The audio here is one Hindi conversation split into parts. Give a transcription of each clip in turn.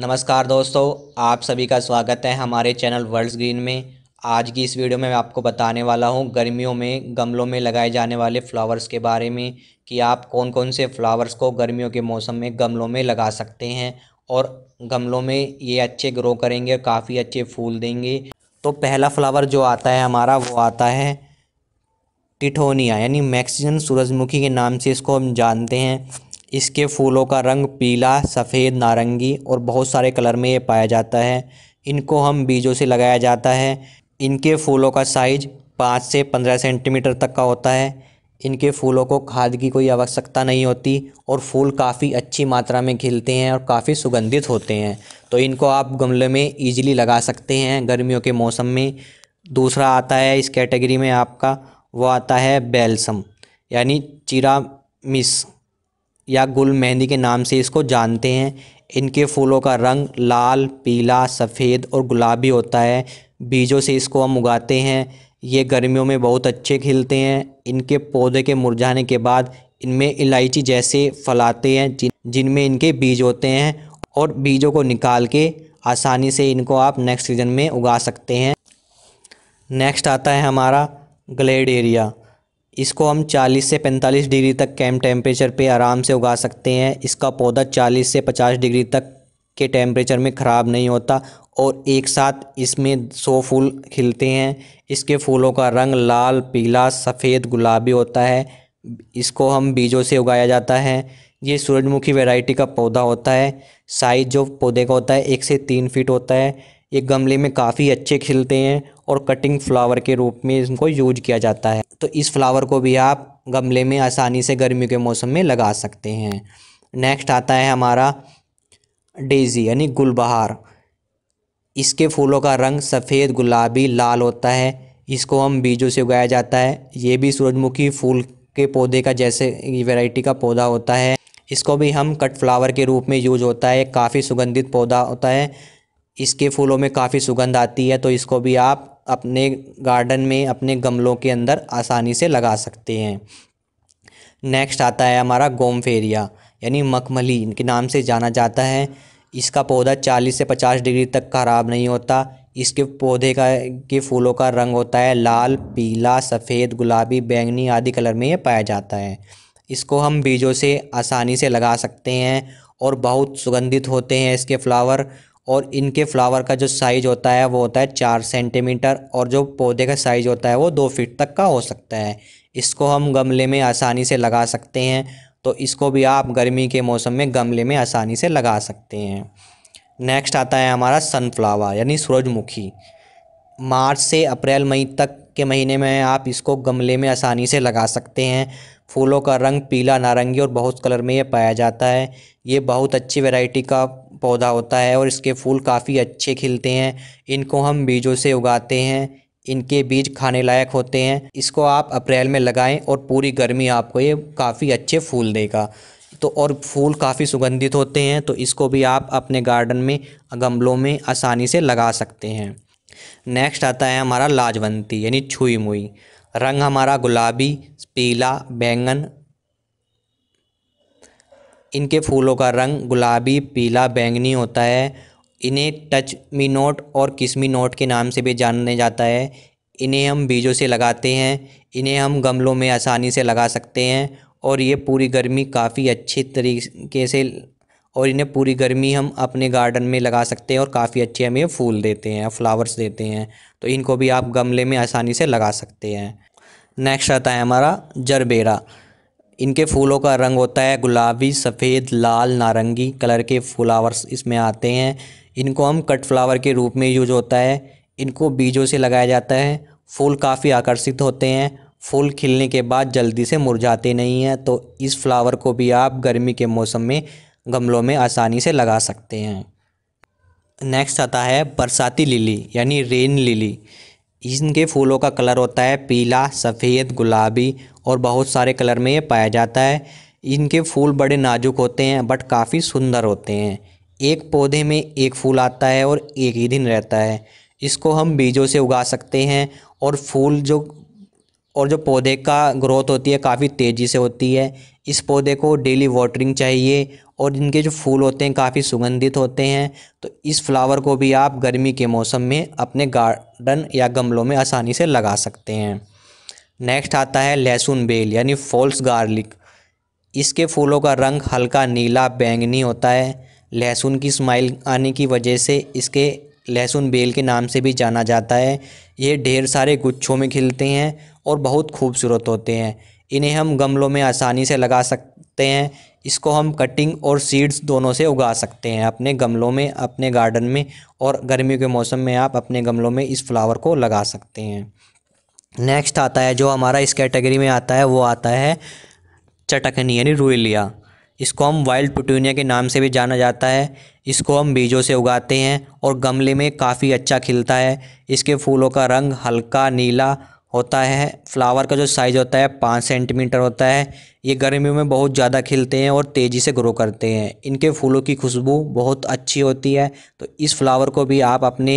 नमस्कार दोस्तों आप सभी का स्वागत है हमारे चैनल वर्ल्ड ग्रीन में आज की इस वीडियो में मैं आपको बताने वाला हूं गर्मियों में गमलों में लगाए जाने वाले फ्लावर्स के बारे में कि आप कौन कौन से फ्लावर्स को गर्मियों के मौसम में गमलों में लगा सकते हैं और गमलों में ये अच्छे ग्रो करेंगे और काफ़ी अच्छे फूल देंगे तो पहला फ्लावर जो आता है हमारा वो आता है टिठोनिया यानी मैक्सिजन सूरजमुखी के नाम से इसको हम जानते हैं इसके फूलों का रंग पीला सफ़ेद नारंगी और बहुत सारे कलर में ये पाया जाता है इनको हम बीजों से लगाया जाता है इनके फूलों का साइज पाँच से पंद्रह सेंटीमीटर तक का होता है इनके फूलों को खाद की कोई आवश्यकता नहीं होती और फूल काफ़ी अच्छी मात्रा में खिलते हैं और काफ़ी सुगंधित होते हैं तो इनको आप गमले में ईजिली लगा सकते हैं गर्मियों के मौसम में दूसरा आता है इस कैटेगरी में आपका वो आता है बेलसम यानी चिरा मिस या गुल मेहंदी के नाम से इसको जानते हैं इनके फूलों का रंग लाल पीला सफ़ेद और गुलाबी होता है बीजों से इसको हम उगाते हैं ये गर्मियों में बहुत अच्छे खिलते हैं इनके पौधे के मुरझाने के बाद इनमें इलायची जैसे फलाते हैं जिन जिनमें इनके बीज होते हैं और बीजों को निकाल के आसानी से इनको आप नेक्स्ट सीज़न में उगा सकते हैं नेक्स्ट आता है हमारा ग्लेड एरिया इसको हम 40 से 45 डिग्री तक कैम टेम्परेचर पे आराम से उगा सकते हैं इसका पौधा 40 से 50 डिग्री तक के टेम्परेचर में ख़राब नहीं होता और एक साथ इसमें सौ फूल खिलते हैं इसके फूलों का रंग लाल पीला सफ़ेद गुलाबी होता है इसको हम बीजों से उगाया जाता है ये सूरजमुखी वेराइटी का पौधा होता है साइज जो पौधे का होता है एक से तीन फीट होता है ये गमले में काफ़ी अच्छे खिलते हैं और कटिंग फ्लावर के रूप में इनको यूज किया जाता है तो इस फ्लावर को भी आप गमले में आसानी से गर्मी के मौसम में लगा सकते हैं नेक्स्ट आता है हमारा डेजी यानी गुलबहार इसके फूलों का रंग सफ़ेद गुलाबी लाल होता है इसको हम बीजों से उगाया जाता है ये भी सूरजमुखी फूल के पौधे का जैसे वैरायटी का पौधा होता है इसको भी हम कट फ्लावर के रूप में यूज होता है काफ़ी सुगंधित पौधा होता है इसके फूलों में काफ़ी सुगंध आती है तो इसको भी आप अपने गार्डन में अपने गमलों के अंदर आसानी से लगा सकते हैं नेक्स्ट आता है हमारा गोमफेरिया यानी मखमली इनके नाम से जाना जाता है इसका पौधा 40 से 50 डिग्री तक खराब नहीं होता इसके पौधे का के फूलों का रंग होता है लाल पीला सफ़ेद गुलाबी बैंगनी आदि कलर में ये पाया जाता है इसको हम बीजों से आसानी से लगा सकते हैं और बहुत सुगंधित होते हैं इसके फ्लावर और इनके फ्लावर का जो साइज़ होता है वो होता है चार सेंटीमीटर और जो पौधे का साइज़ होता है वो दो फीट तक का हो सकता है इसको हम गमले में आसानी से लगा सकते हैं तो इसको भी आप गर्मी के मौसम में गमले में आसानी से लगा सकते हैं नेक्स्ट आता है हमारा सनफ्लावर यानी सूरजमुखी मार्च से अप्रैल मई तक के महीने में आप इसको गमले में आसानी से लगा सकते हैं फूलों का रंग पीला नारंगी और बहुत कलर में यह पाया जाता है ये बहुत अच्छी वैरायटी का पौधा होता है और इसके फूल काफ़ी अच्छे खिलते हैं इनको हम बीजों से उगाते हैं इनके बीज खाने लायक होते हैं इसको आप अप्रैल में लगाएं और पूरी गर्मी आपको ये काफ़ी अच्छे फूल देगा तो और फूल काफ़ी सुगंधित होते हैं तो इसको भी आप अपने गार्डन में गमलों में आसानी से लगा सकते हैं नेक्स्ट आता है हमारा लाजवंती यानी छुई मुई रंग हमारा गुलाबी पीला बैंगन इनके फूलों का रंग गुलाबी पीला बैंगनी होता है इन्हें टच मी नोट और किसमी नोट के नाम से भी जाना जाता है इन्हें हम बीजों से लगाते हैं इन्हें हम गमलों में आसानी से लगा सकते हैं और ये पूरी गर्मी काफ़ी अच्छे तरीके से और इन्हें पूरी गर्मी हम अपने गार्डन में लगा सकते हैं और काफ़ी अच्छे हमें फूल देते हैं फ्लावर्स देते हैं तो इनको भी आप गमले में आसानी से लगा सकते हैं नेक्स्ट आता है हमारा जरबेरा इनके फूलों का रंग होता है गुलाबी सफ़ेद लाल नारंगी कलर के फ्लावर्स इसमें आते हैं इनको हम कट फ्लावर के रूप में यूज होता है इनको बीजों से लगाया जाता है फूल काफ़ी आकर्षित होते हैं फूल खिलने के बाद जल्दी से मुरझाते नहीं हैं तो इस फ्लावर को भी आप गर्मी के मौसम में गमलों में आसानी से लगा सकते हैं नेक्स्ट आता है बरसाती लिली यानी रेन लिली इनके फूलों का कलर होता है पीला सफ़ेद गुलाबी और बहुत सारे कलर में ये पाया जाता है इनके फूल बड़े नाजुक होते हैं बट काफ़ी सुंदर होते हैं एक पौधे में एक फूल आता है और एक ही दिन रहता है इसको हम बीजों से उगा सकते हैं और फूल जो और जो पौधे का ग्रोथ होती है काफ़ी तेज़ी से होती है इस पौधे को डेली वाटरिंग चाहिए और इनके जो फूल होते हैं काफ़ी सुगंधित होते हैं तो इस फ्लावर को भी आप गर्मी के मौसम में अपने गार्डन या गमलों में आसानी से लगा सकते हैं नेक्स्ट आता है लहसुन बेल यानी फॉल्स गार्लिक इसके फूलों का रंग हल्का नीला बैंगनी होता है लहसुन की स्माइल आने की वजह से इसके लहसुन बेल के नाम से भी जाना जाता है ये ढेर सारे गुच्छों में खिलते हैं और बहुत खूबसूरत होते हैं इन्हें हम गमलों में आसानी से लगा सकते हैं इसको हम कटिंग और सीड्स दोनों से उगा सकते हैं अपने गमलों में अपने गार्डन में और गर्मियों के मौसम में आप अपने गमलों में इस फ्लावर को लगा सकते हैं नेक्स्ट आता है जो हमारा इस कैटेगरी में आता है वो आता है चटकनी यानी रूलिया इसको हम वाइल्ड पिटूनिया के नाम से भी जाना जाता है इसको हम बीजों से उगाते हैं और गमले में काफ़ी अच्छा खिलता है इसके फूलों का रंग हल्का नीला होता है फ्लावर का जो साइज़ होता है पाँच सेंटीमीटर होता है ये गर्मियों में बहुत ज़्यादा खिलते हैं और तेज़ी से ग्रो करते हैं इनके फूलों की खुशबू बहुत अच्छी होती है तो इस फ्लावर को भी आप अपने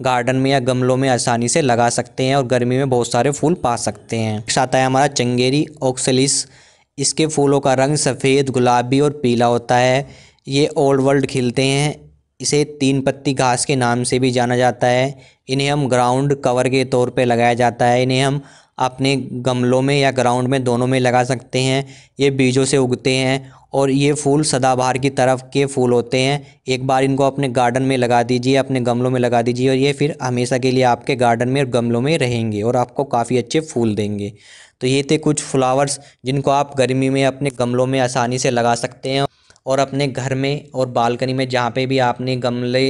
गार्डन में या गमलों में आसानी से लगा सकते हैं और गर्मी में बहुत सारे फूल पा सकते हैं साथ आया हमारा चंगेरी ऑक्सलिस इसके फूलों का रंग सफ़ेद गुलाबी और पीला होता है ये ओल्ड वर्ल्ड खिलते हैं इसे तीन पत्ती घास के नाम से भी जाना जाता है इन्हें हम ग्राउंड कवर के तौर पे लगाया जाता है इन्हें हम अपने गमलों में या ग्राउंड में दोनों में लगा सकते हैं ये बीजों से उगते हैं और ये फूल सदाबहार की तरफ के फूल होते हैं एक बार इनको अपने गार्डन में लगा दीजिए अपने गमलों में लगा दीजिए और ये फिर हमेशा के लिए आपके गार्डन में और गमलों में रहेंगे और आपको काफ़ी अच्छे फूल देंगे तो ये थे कुछ फ्लावर्स जिनको आप गर्मी में अपने गमलों में आसानी से लगा सकते हैं और अपने घर में और बालकनी में जहाँ पे भी आपने गमले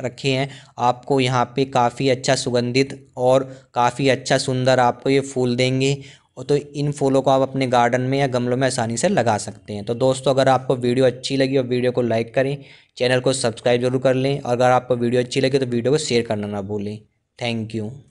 रखे हैं आपको यहाँ पे काफ़ी अच्छा सुगंधित और काफ़ी अच्छा सुंदर आपको ये फूल देंगे और तो इन फूलों को आप अपने गार्डन में या गमलों में आसानी से लगा सकते हैं तो दोस्तों अगर आपको वीडियो अच्छी लगी और वीडियो को लाइक करें चैनल को सब्सक्राइब जरूर कर लें और अगर आपको वीडियो अच्छी लगी तो वीडियो को शेयर करना ना भूलें थैंक यू